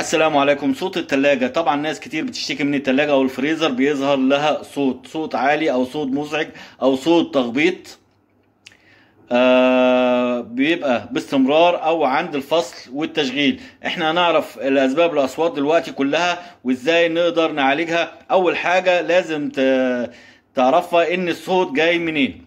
السلام عليكم صوت التلاجة طبعا ناس كتير بتشتكي من التلاجة او الفريزر بيظهر لها صوت صوت عالي او صوت مزعج او صوت تخبيط آه بيبقى باستمرار او عند الفصل والتشغيل احنا هنعرف الاسباب الاصوات دلوقتي كلها وازاي نقدر نعالجها اول حاجة لازم تعرفها ان الصوت جاي منين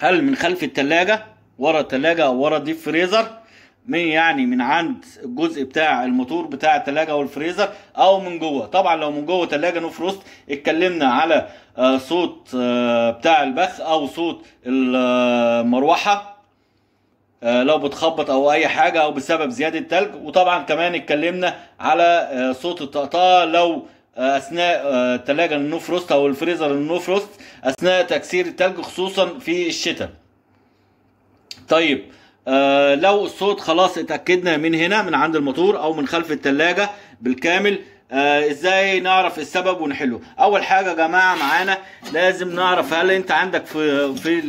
هل من خلف التلاجة ورا التلاجة او ورا ديب فريزر من يعني من عند الجزء بتاع الموتور بتاع التلاجة والفريزر او من جوه طبعا لو من جوه تلاجة نو فروست اتكلمنا على آه، صوت آه، بتاع البخ او صوت المروحة آه، لو بتخبط او اي حاجة او بسبب زيادة تلج وطبعا كمان اتكلمنا على صوت الطقطقة لو اثناء التلاجة النو فروست او الفريزر النو فروست اثناء تكسير التلج خصوصا في الشتاء طيب آه لو الصوت خلاص اتاكدنا من هنا من عند الموتور او من خلف الثلاجه بالكامل آه ازاي نعرف السبب ونحله اول حاجه يا جماعه معانا لازم نعرف هل انت عندك في في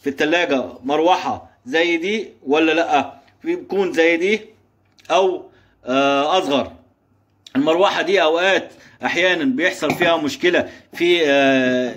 في الثلاجه مروحه زي دي ولا لا بيكون زي دي او آه اصغر المروحة دي أوقات أحيانا بيحصل فيها مشكلة في آه،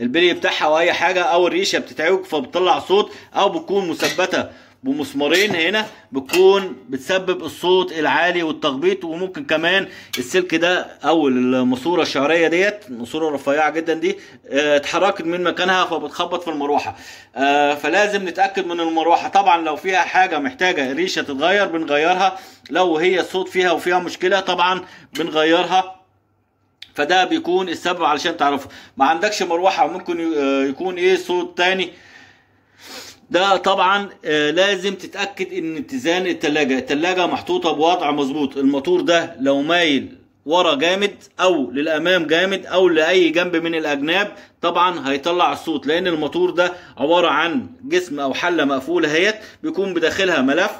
البلي بتاعها أو أي حاجة أو الريشة بتتعوج فبتطلع صوت أو بتكون مثبتة بمسمارين هنا بتكون بتسبب الصوت العالي والتخبيط وممكن كمان السلك ده او الماسوره الشعريه ديت الماسوره الرفيعه جدا دي آه، اتحركت من مكانها فبتخبط في المروحه آه، فلازم نتاكد من المروحه طبعا لو فيها حاجه محتاجه ريشه تتغير بنغيرها لو هي الصوت فيها وفيها مشكله طبعا بنغيرها فده بيكون السبب علشان تعرفه ما عندكش مروحه ممكن آه، يكون ايه صوت تاني ده طبعا آه، لازم تتاكد ان اتزان التلاجه التلاجه محطوطه بوضع مظبوط الموتور ده لو مايل ورا جامد او للامام جامد او لاي جنب من الاجناب طبعا هيطلع الصوت لان الموتور ده عباره عن جسم او حله مقفوله اهيت بيكون بداخلها ملف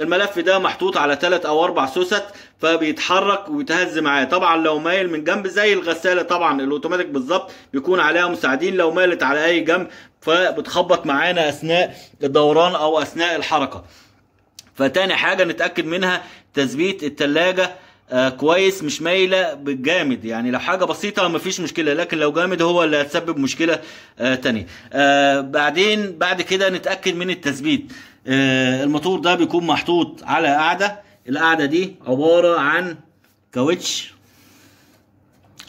الملف ده محطوط على ثلاث او اربع سوست فبيتحرك ويتهز معاه طبعا لو مايل من جنب زي الغساله طبعا الاوتوماتيك بالظبط بيكون عليها مساعدين لو مالت على اي جنب فبتخبط معانا اثناء الدوران او اثناء الحركه فتاني حاجه نتاكد منها تثبيت الثلاجه آه كويس مش مايله بالجامد يعني لو حاجه بسيطه مفيش مشكله لكن لو جامد هو اللي هتسبب مشكله آه تانية آه بعدين بعد كده نتاكد من التثبيت آه الموتور ده بيكون محطوط على قاعده القاعده دي عباره عن كاوتش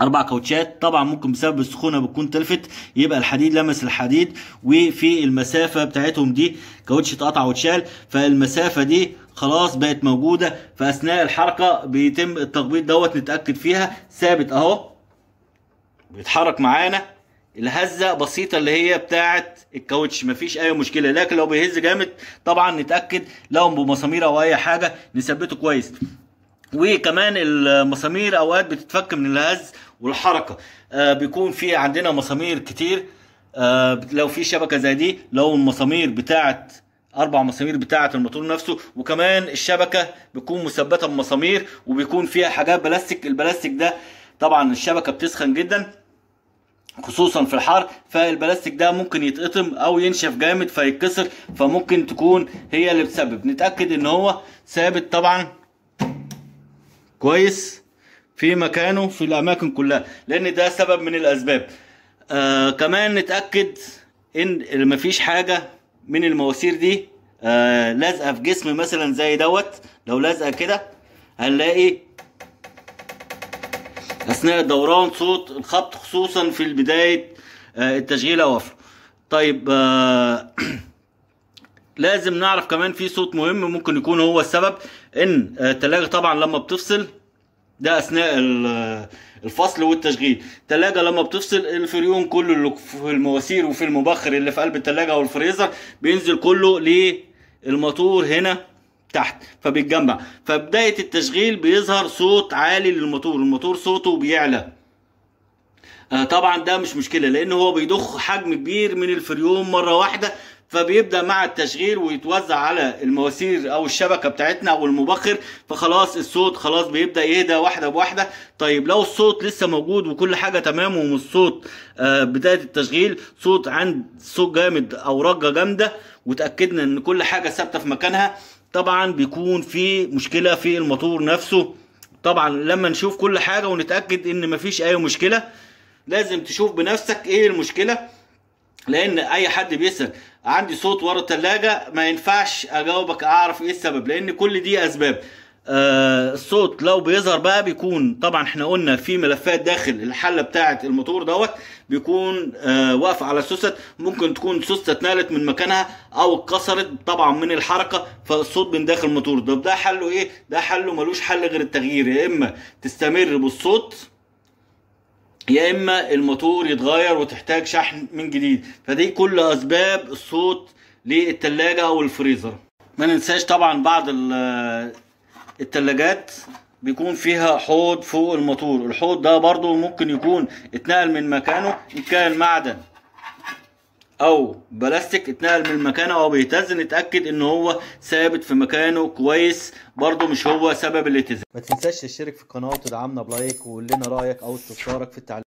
اربع كاوتشات طبعا ممكن بسبب السخونه بتكون تلفت يبقى الحديد لمس الحديد وفي المسافه بتاعتهم دي كاوتش اتقطع واتشال فالمسافه دي خلاص بقت موجوده في اثناء الحركه بيتم التخبيط دوت نتاكد فيها ثابت اهو بيتحرك معانا الهزه بسيطه اللي هي بتاعه الكاوتش مفيش اي مشكله لكن لو بيهز جامد طبعا نتاكد لو بمسامير او اي حاجه نثبته كويس وكمان المسامير اوقات بتتفك من الهز والحركه آه بيكون في عندنا مسامير كتير آه لو في شبكه زي دي لو المسامير بتاعه اربع مسامير بتاعه الموتور نفسه وكمان الشبكه بتكون مثبته بمسامير وبيكون فيها حاجات بلاستيك البلاستيك ده طبعا الشبكه بتسخن جدا خصوصا في الحر فالبلاستيك ده ممكن يتقطم او ينشف جامد فيتكسر فممكن تكون هي اللي بتسبب نتاكد ان هو ثابت طبعا كويس في مكانه في الاماكن كلها لان ده سبب من الاسباب آه كمان نتاكد ان مفيش حاجه من المواسير دي آه، لازقه في جسم مثلا زي دوت لو لازقه كده هنلاقي اثناء الدوران صوت الخبط خصوصا في بدايه آه، التشغيل او طيب آه، لازم نعرف كمان في صوت مهم ممكن يكون هو السبب ان التلاجة طبعا لما بتفصل ده اثناء الفصل والتشغيل التلاجة لما بتفصل الفريون كله اللي في المواسير وفي المبخر اللي في قلب التلاجة والفريزر بينزل كله للموتور هنا تحت فبيتجمع فبداية التشغيل بيظهر صوت عالي للموتور الموتور صوته بيعلى آه، طبعا ده مش مشكله لان هو بيضخ حجم كبير من الفريون مره واحده فبيبدا مع التشغيل ويتوزع على المواسير او الشبكه بتاعتنا او المبخر فخلاص الصوت خلاص بيبدا يهدى واحده بواحده طيب لو الصوت لسه موجود وكل حاجه تمام والصوت آه بدايه التشغيل صوت عند صوت جامد او رجه جامده وتاكدنا ان كل حاجه ثابته في مكانها طبعا بيكون في مشكله في الموتور نفسه طبعا لما نشوف كل حاجه ونتاكد ان مفيش اي مشكله لازم تشوف بنفسك ايه المشكله لان اي حد بيسال عندي صوت ورا الثلاجه ما ينفعش اجاوبك اعرف ايه السبب لان كل دي اسباب آه الصوت لو بيظهر بقى بيكون طبعا احنا قلنا في ملفات داخل الحله بتاعه الموتور دوت بيكون آه واقف على سوست ممكن تكون سوست اتنقلت من مكانها او اتكسرت طبعا من الحركه فالصوت من داخل الموتور ده ده حله ايه ده حله ملوش حل غير التغيير يا اما تستمر بالصوت يا اما الموتور يتغير وتحتاج شحن من جديد فدي كل اسباب الصوت للتلاجة او الفريزر ما ننساش طبعا بعض التلاجات بيكون فيها حوض فوق الموتور الحوض ده برضو ممكن يكون اتنقل من مكانه كان معدن او بلاستيك اتنقل من مكانه وهو بيهتز نتاكد ان هو ثابت في مكانه كويس برده مش هو سبب الاهتزاز ما تنساش تشترك في القناه وتدعمنا بلايك وقول لنا رايك او استفسارك في التعليقات